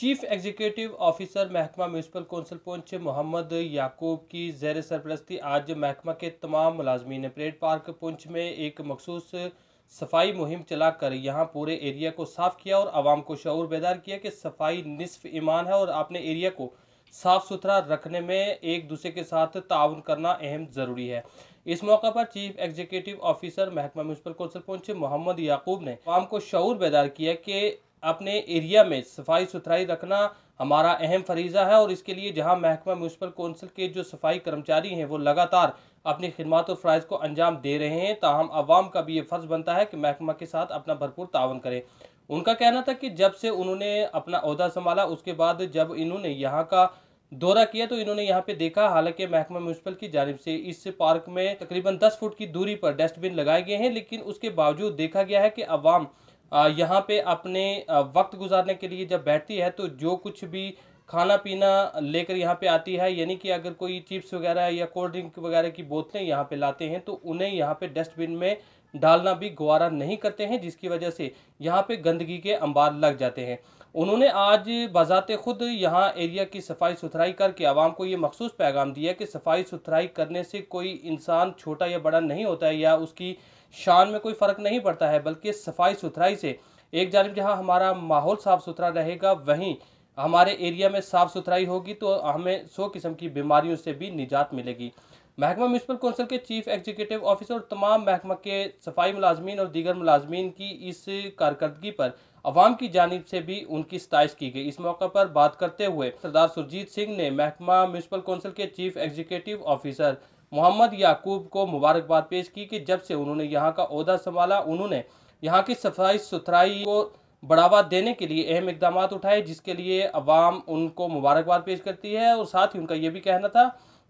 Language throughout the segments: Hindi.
चीफ एग्जीक्यूटिव ऑफिसर महकमा म्यूनसिपल कौंसिल पहुंच मोहम्मद याकूब की जैर सरपरस्ती आज महकमा के तमाम ने परेड पार्क पुंछ में एक मखसूस सफाई मुहिम चलाकर यहाँ पूरे एरिया को साफ किया और आवाम को शौर बेदार किया कि सफाई निसफ ईमान है और आपने एरिया को साफ सुथरा रखने में एक दूसरे के साथ ताउन करना अहम ज़रूरी है इस मौका पर चीफ एग्जीक्यूटिव ऑफिसर महकमा म्यूनसिपल कौंसिल पहुंचे मोहम्मद याकूब ने आवाम को शौर बेदार किया कि अपने एरिया में सफाई सुथराई रखना हमारा अहम फरीज़ा है और इसके लिए जहां महकमा म्यूनसिपल कौंसिल के जो सफाई कर्मचारी हैं वो लगातार अपनी खिदमत और फ़राइज़ को अंजाम दे रहे हैं ताहम आवाम का भी ये फ़र्ज़ बनता है कि महकमा के साथ अपना भरपूर तावन करें उनका कहना था कि जब से उन्होंने अपना अहदा संभाला उसके बाद जब इन्होंने यहाँ का दौरा किया तो इन्होंने यहाँ पे देखा हालांकि महकमा म्यूनसिपल की जानब से इस पार्क में तकरीबन 10 फुट की दूरी पर डस्टबिन लगाए गए हैं लेकिन उसके बावजूद देखा गया है कि अवाम यहाँ पे अपने वक्त गुजारने के लिए जब बैठती है तो जो कुछ भी खाना पीना लेकर यहाँ पे आती है यानी कि अगर कोई चिप्स वगैरह या कोल्ड ड्रिंक वगैरह की बोतलें यहाँ पे लाते हैं तो उन्हें यहाँ पे डस्टबिन में डालना भी गुवारा नहीं करते हैं जिसकी वजह से यहाँ पे गंदगी के अंबार लग जाते हैं उन्होंने आज बजाते खुद यहाँ एरिया की सफाई सुथराई करके आवाम को ये मखसूस पैगाम दिया कि सफाई सुथराई करने से कोई इंसान छोटा या बड़ा नहीं होता है या उसकी शान में कोई फ़र्क नहीं पड़ता है बल्कि सफाई सुथराई से एक जानब जहाँ हमारा माहौल साफ़ सुथरा रहेगा वहीं हमारे एरिया में साफ़ सुथराई होगी तो हमें सौ किस्म की बीमारियों से भी निजात मिलेगी महकमा म्यूनसिपल कौंसिल के चीफ एग्जीक्यूटिव ऑफिसर और तमाम महकमा के सफाई मुलाजमीन और दीगर मुलाजमीन की इस कारकर्दगी पर अवाम की जानब से भी उनकी सताइश की गई इस मौके पर बात करते हुए सरदार सुरजीत सिंह ने महकमा म्यूनसिपल कौंसिल के chief executive officer Mohammad Yakub को मुबारकबाद पेश की कि जब से उन्होंने यहाँ का अहदा संभाला उन्होंने यहाँ की सफाई सुथराई को बढ़ावा देने के लिए अहम इकदाम उठाए जिसके लिए अवाम उनको मुबारकबाद पेश करती है और साथ ही उनका ये भी कहना था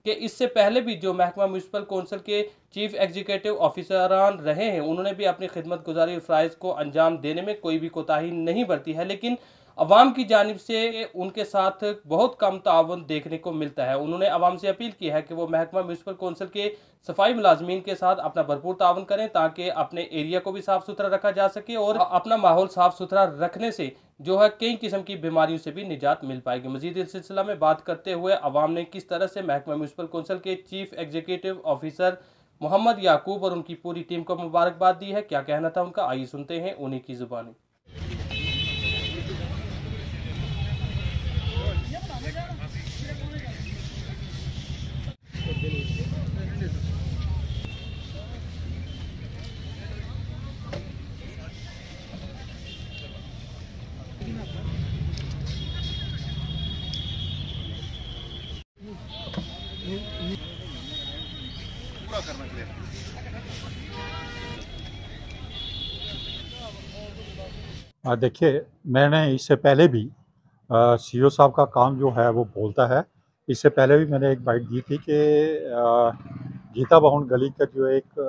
कि इससे पहले भी जो महकमा म्यूनसिपल कौंसिल के चीफ एग्जीक्यूटिव ऑफिसरान रहे हैं उन्होंने भी अपनी खिदमत गुजारी फ़्राइज़ को अंजाम देने में कोई भी कोताही नहीं बरती है लेकिन अवाम की जानब से उनके साथ बहुत कम तावन देखने को मिलता है उन्होंने अवाम से अपील की है कि वो महकमा म्यूनसिपल कौंसिल के सफाई मुलाजमीन के साथ अपना भरपूर तावन करें ताकि अपने एरिया को भी साफ़ सुथरा रखा जा सके और अपना माहौल साफ़ सुथरा रखने से जो है कई किस्म की बीमारियों से भी निजात मिल पाएगी मजीद इस सिलसिला में बात करते हुए अवाम ने किस तरह से महकमा म्यूनसिपल कौंसिल के chief executive officer Mohammad Yakub और उनकी पूरी टीम को मुबारकबाद दी है क्या कहना था उनका आइए सुनते हैं उन्हीं की जुबानी देखिए मैंने इससे पहले भी सीईओ साहब का काम जो है वो बोलता है इससे पहले भी मैंने एक बाइट दी थी कि गीता भवन गली का जो एक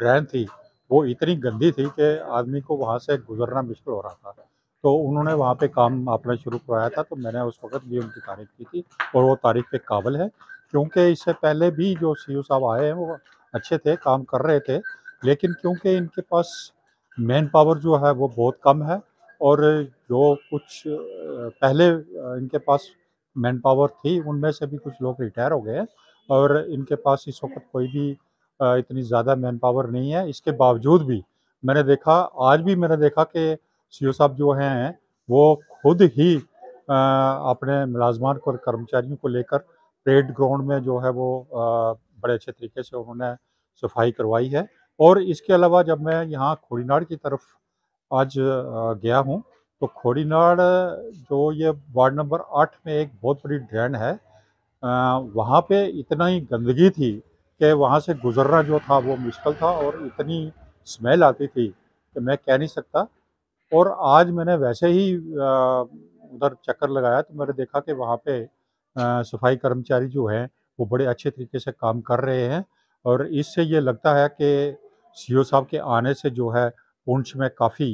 ड्रेन थी वो इतनी गंदी थी कि आदमी को वहाँ से गुजरना मुश्किल हो रहा था तो उन्होंने वहाँ पे काम अपना शुरू करवाया था तो मैंने उस वक्त भी उनकी तारीफ की थी और वो तारीफ के काबिल है क्योंकि इससे पहले भी जो सी साहब आए हैं वो अच्छे थे काम कर रहे थे लेकिन क्योंकि इनके पास मैन पावर जो है वो बहुत कम है और जो कुछ पहले इनके पास मैन पावर थी उनमें से भी कुछ लोग रिटायर हो गए हैं और इनके पास इस वक्त कोई भी इतनी ज़्यादा मैन पावर नहीं है इसके बावजूद भी मैंने देखा आज भी मैंने देखा कि सी साहब जो हैं वो खुद ही अपने मुलाजमान को कर्मचारियों को लेकर परेड ग्राउंड में जो है वो बड़े अच्छे तरीके से उन्होंने सफाई करवाई है और इसके अलावा जब मैं यहाँ खोड़ीनाड़ की तरफ आज गया हूँ तो खोड़ीनाड़ जो ये वार्ड नंबर आठ में एक बहुत बड़ी ड्रेन है वहाँ पे इतना ही गंदगी थी कि वहाँ से गुजरना जो था वो मुश्किल था और इतनी स्मेल आती थी कि मैं कह नहीं सकता और आज मैंने वैसे ही उधर चक्कर लगाया तो मैंने देखा कि वहाँ पर सफाई कर्मचारी जो हैं वो बड़े अच्छे तरीके से काम कर रहे हैं और इससे ये लगता है कि सी साहब के आने से जो है पुंछ में काफ़ी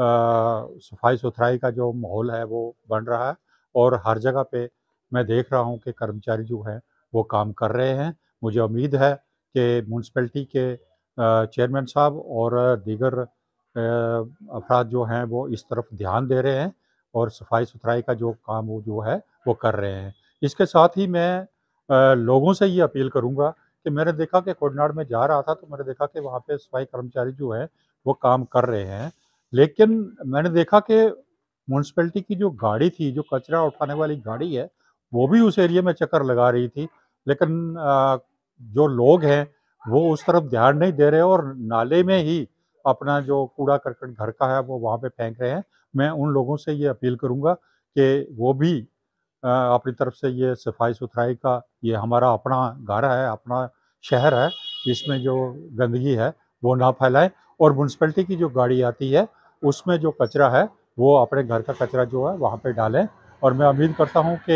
सफाई सुथराई का जो माहौल है वो बन रहा है और हर जगह पे मैं देख रहा हूँ कि कर्मचारी जो हैं वो काम कर रहे हैं मुझे उम्मीद है कि म्यूनसपलिटी के चेयरमैन साहब और दीगर अफराद जो हैं वो इस तरफ ध्यान दे रहे हैं और सफाई सुथराई का जो काम वो जो है वो कर रहे हैं इसके साथ ही मैं लोगों से ये अपील करूँगा कि मैंने देखा कि कोडनाड में जा रहा था तो मैंने देखा कि वहाँ पे सफाई कर्मचारी जो हैं वो काम कर रहे हैं लेकिन मैंने देखा कि म्यूनसिपलिटी की जो गाड़ी थी जो कचरा उठाने वाली गाड़ी है वो भी उस एरिया में चक्कर लगा रही थी लेकिन जो लोग हैं वो उस तरफ ध्यान नहीं दे रहे और नाले में ही अपना जो कूड़ा करकट घर का है वो वहाँ पे फेंक रहे हैं मैं उन लोगों से ये अपील करूँगा कि वो भी अपनी तरफ से ये सफाई सुथराई का ये हमारा अपना घर है अपना शहर है इसमें जो गंदगी है वो ना फैलाएं और म्यूनसिपलिटी की जो गाड़ी आती है उसमें जो कचरा है वो अपने घर का कचरा जो है वहाँ पे डालें और मैं उम्मीद करता हूँ कि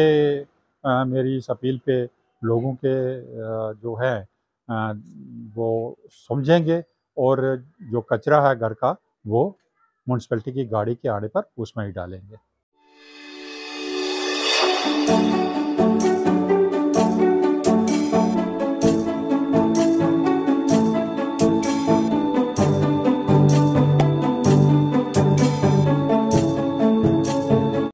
मेरी इस अपील पे लोगों के जो है वो समझेंगे और जो कचरा है घर का वो म्यूनसिपलिटी की गाड़ी के आने पर उसमें ही डालेंगे